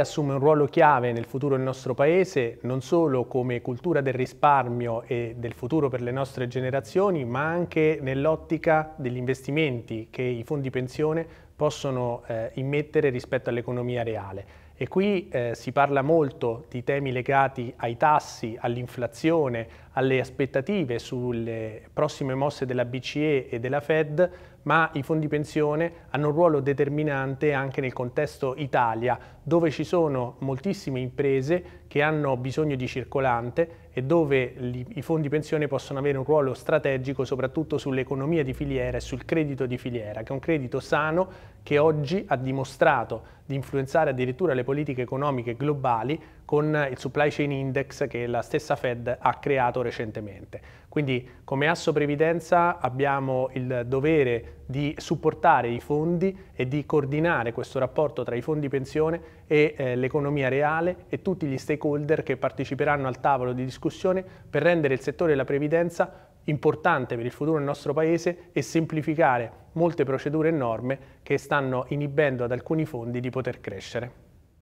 assume un ruolo chiave nel futuro del nostro Paese, non solo come cultura del risparmio e del futuro per le nostre generazioni, ma anche nell'ottica degli investimenti che i fondi pensione possono eh, immettere rispetto all'economia reale. E qui eh, si parla molto di temi legati ai tassi, all'inflazione, alle aspettative sulle prossime mosse della BCE e della Fed, ma i fondi pensione hanno un ruolo determinante anche nel contesto Italia, dove ci sono moltissime imprese che hanno bisogno di circolante e dove li, i fondi pensione possono avere un ruolo strategico soprattutto sull'economia di filiera e sul credito di filiera, che è un credito sano che oggi ha dimostrato di influenzare addirittura le politiche economiche globali con il supply chain index che la stessa Fed ha creato recentemente. Quindi come asso previdenza abbiamo il dovere di supportare i fondi e di coordinare questo rapporto tra i fondi pensione e eh, l'economia reale e tutti gli stakeholder che parteciperanno al tavolo di discussione per rendere il settore della previdenza importante per il futuro del nostro Paese e semplificare molte procedure e norme che stanno inibendo ad alcuni fondi di poter crescere.